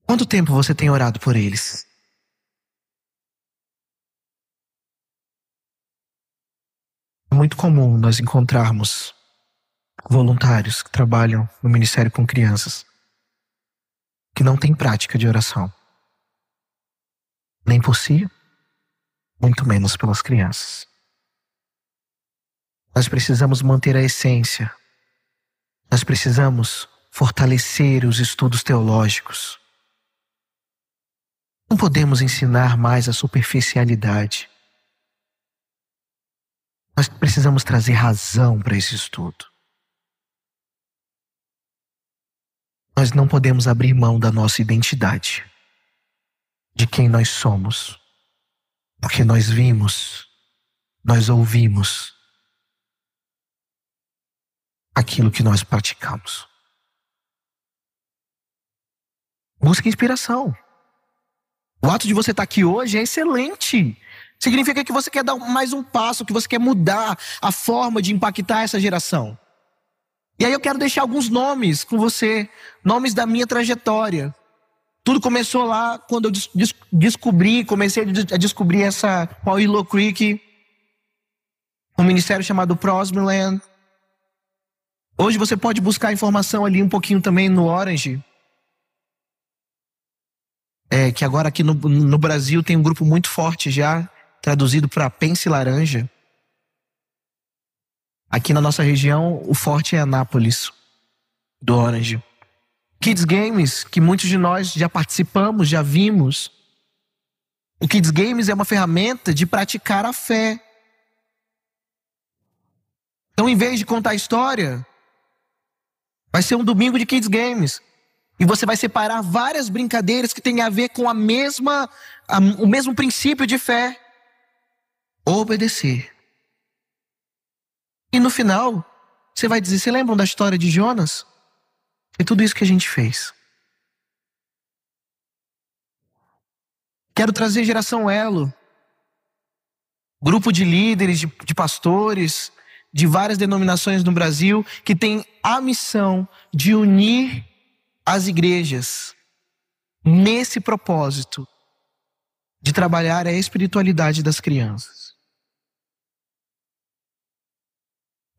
Quanto tempo você tem orado por eles? É muito comum nós encontrarmos voluntários que trabalham no ministério com crianças que não tem prática de oração. Nem por si, muito menos pelas crianças. Nós precisamos manter a essência. Nós precisamos fortalecer os estudos teológicos. Não podemos ensinar mais a superficialidade. Nós precisamos trazer razão para esse estudo. Nós não podemos abrir mão da nossa identidade, de quem nós somos, porque nós vimos, nós ouvimos aquilo que nós praticamos. Busque inspiração. O ato de você estar aqui hoje é excelente. Significa que você quer dar mais um passo, que você quer mudar a forma de impactar essa geração. E aí eu quero deixar alguns nomes com você, nomes da minha trajetória. Tudo começou lá quando eu descobri, comecei a descobrir essa Willow Creek, um ministério chamado Prosmerland. Hoje você pode buscar informação ali um pouquinho também no Orange. É, que agora aqui no, no Brasil tem um grupo muito forte já, traduzido para Pense Laranja. Aqui na nossa região, o forte é Anápolis, do Orange. Kids Games, que muitos de nós já participamos, já vimos. O Kids Games é uma ferramenta de praticar a fé. Então, em vez de contar história, vai ser um domingo de Kids Games. E você vai separar várias brincadeiras que têm a ver com a mesma, a, o mesmo princípio de fé. Obedecer. E no final, você vai dizer: se lembram da história de Jonas? Foi é tudo isso que a gente fez. Quero trazer geração Elo, grupo de líderes, de, de pastores, de várias denominações no Brasil, que tem a missão de unir as igrejas nesse propósito de trabalhar a espiritualidade das crianças.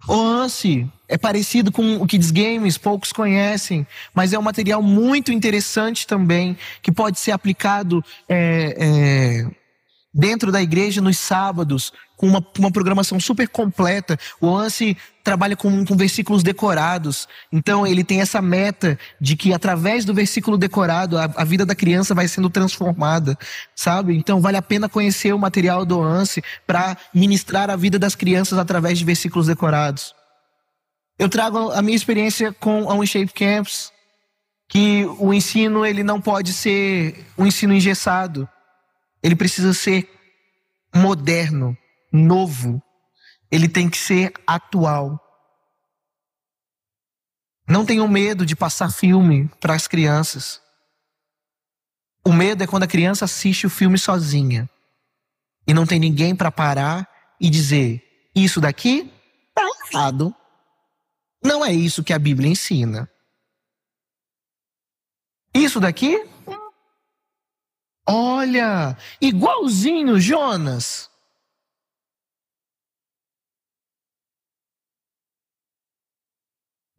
Oance é parecido com o Kids Games, poucos conhecem, mas é um material muito interessante também, que pode ser aplicado é, é dentro da igreja nos sábados, com uma, uma programação super completa. O Lance trabalha com, com versículos decorados, então ele tem essa meta de que através do versículo decorado a, a vida da criança vai sendo transformada, sabe? Então vale a pena conhecer o material do Lance para ministrar a vida das crianças através de versículos decorados. Eu trago a minha experiência com a Unshape Camps, que o ensino ele não pode ser um ensino engessado ele precisa ser moderno, novo. Ele tem que ser atual. Não tenham medo de passar filme para as crianças. O medo é quando a criança assiste o filme sozinha e não tem ninguém para parar e dizer: isso daqui tá errado. Não é isso que a Bíblia ensina. Isso daqui Olha, igualzinho Jonas.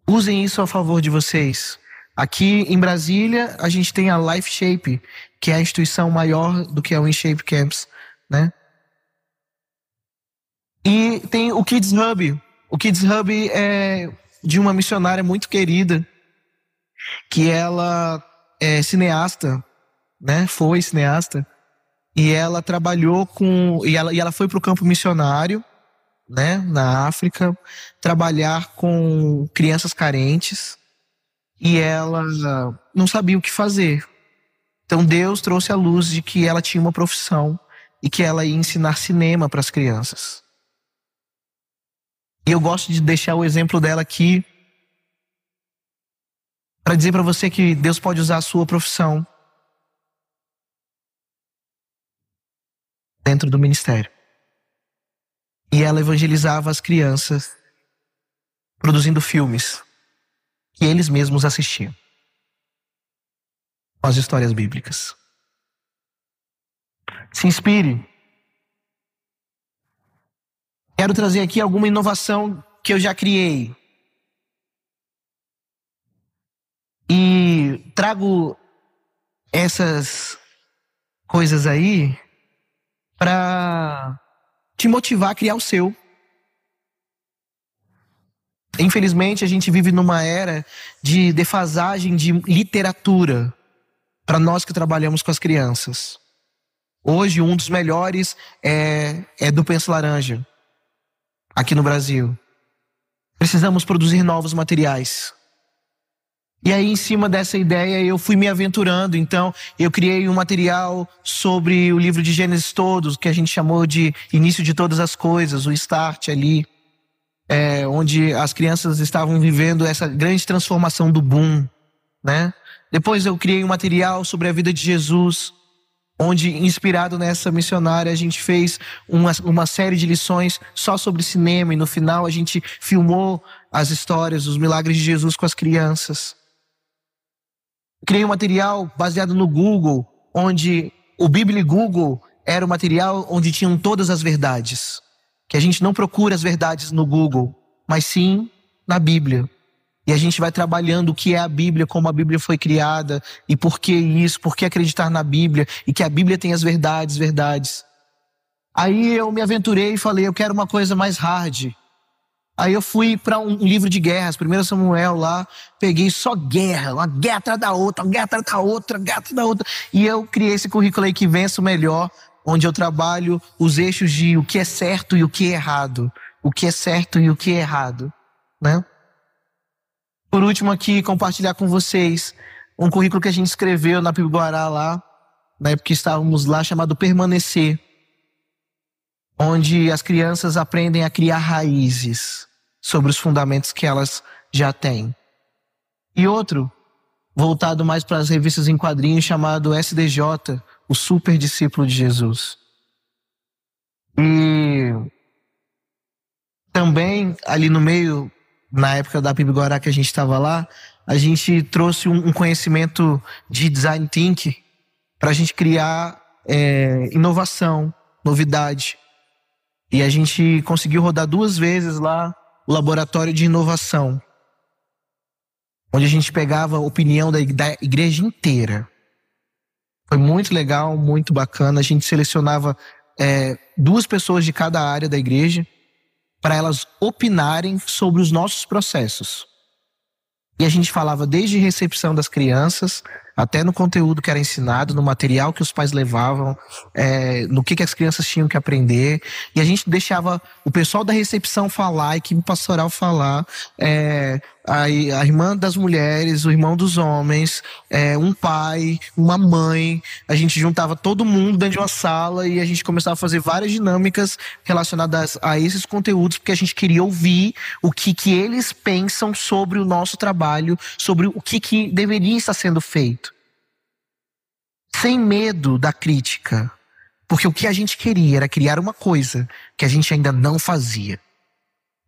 Usem isso a favor de vocês. Aqui em Brasília, a gente tem a Life Shape, que é a instituição maior do que a é WinShape Camps, né? E tem o Kids Hub. O Kids Hub é de uma missionária muito querida, que ela é cineasta, né? Foi cineasta. E ela trabalhou com. E ela, e ela foi para o campo missionário, né? Na África, trabalhar com crianças carentes. E ela não sabia o que fazer. Então Deus trouxe a luz de que ela tinha uma profissão e que ela ia ensinar cinema para as crianças. E eu gosto de deixar o exemplo dela aqui para dizer para você que Deus pode usar a sua profissão dentro do ministério. E ela evangelizava as crianças produzindo filmes que eles mesmos assistiam. Com as histórias bíblicas. Se inspire. Quero trazer aqui alguma inovação que eu já criei. E trago essas coisas aí para te motivar a criar o seu. Infelizmente, a gente vive numa era de defasagem de literatura para nós que trabalhamos com as crianças. Hoje, um dos melhores é, é do Pensa Laranja, aqui no Brasil. Precisamos produzir novos materiais. E aí, em cima dessa ideia, eu fui me aventurando. Então, eu criei um material sobre o livro de Gênesis Todos, que a gente chamou de Início de Todas as Coisas, o Start ali, é, onde as crianças estavam vivendo essa grande transformação do boom, né? Depois, eu criei um material sobre a vida de Jesus, onde, inspirado nessa missionária, a gente fez uma, uma série de lições só sobre cinema, e no final, a gente filmou as histórias, os milagres de Jesus com as crianças. Criei um material baseado no Google, onde o Bíblia Google era o material onde tinham todas as verdades. Que a gente não procura as verdades no Google, mas sim na Bíblia. E a gente vai trabalhando o que é a Bíblia, como a Bíblia foi criada e por que isso, por que acreditar na Bíblia e que a Bíblia tem as verdades, verdades. Aí eu me aventurei e falei, eu quero uma coisa mais hard. Aí eu fui para um, livro de guerras, primeiro Samuel lá, peguei só guerra, uma guerra atrás da outra, uma guerra atrás da outra, uma guerra atrás da outra. E eu criei esse currículo aí que vença o melhor, onde eu trabalho os eixos de o que é certo e o que é errado. O que é certo e o que é errado, né? Por último aqui, compartilhar com vocês um currículo que a gente escreveu na Pibiguará lá, na época que estávamos lá, chamado Permanecer, onde as crianças aprendem a criar raízes sobre os fundamentos que elas já têm. E outro, voltado mais para as revistas em quadrinhos, chamado SDJ, o Super Discípulo de Jesus. E também, ali no meio, na época da Guará que a gente estava lá, a gente trouxe um conhecimento de design thinking para a gente criar é, inovação, novidade. E a gente conseguiu rodar duas vezes lá o laboratório de inovação, onde a gente pegava a opinião da, da igreja inteira. Foi muito legal, muito bacana. A gente selecionava é, duas pessoas de cada área da igreja para elas opinarem sobre os nossos processos. E a gente falava desde recepção das crianças até no conteúdo que era ensinado, no material que os pais levavam, é, no que, que as crianças tinham que aprender. E a gente deixava o pessoal da recepção falar, a equipe pastoral falar, é, a, a irmã das mulheres, o irmão dos homens, é, um pai, uma mãe. A gente juntava todo mundo dentro de uma sala e a gente começava a fazer várias dinâmicas relacionadas a esses conteúdos, porque a gente queria ouvir o que, que eles pensam sobre o nosso trabalho, sobre o que, que deveria estar sendo feito. Sem medo da crítica. Porque o que a gente queria era criar uma coisa que a gente ainda não fazia.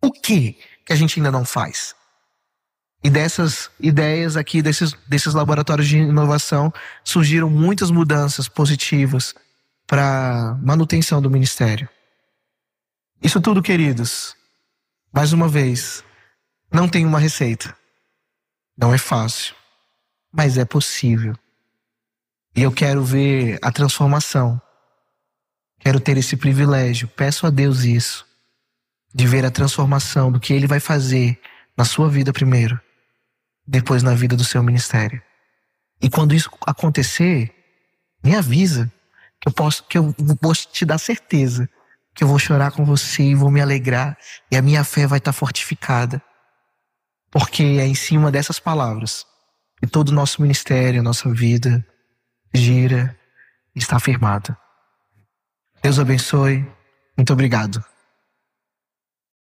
O que que a gente ainda não faz? E dessas ideias aqui, desses, desses laboratórios de inovação, surgiram muitas mudanças positivas para manutenção do ministério. Isso tudo, queridos, mais uma vez, não tem uma receita. Não é fácil, mas é possível. E eu quero ver a transformação. Quero ter esse privilégio. Peço a Deus isso, de ver a transformação do que Ele vai fazer na sua vida primeiro depois na vida do seu ministério. E quando isso acontecer, me avisa que eu posso, que eu vou te dar certeza que eu vou chorar com você e vou me alegrar e a minha fé vai estar fortificada. Porque é em cima dessas palavras que todo o nosso ministério, nossa vida gira e está firmada. Deus abençoe. Muito obrigado.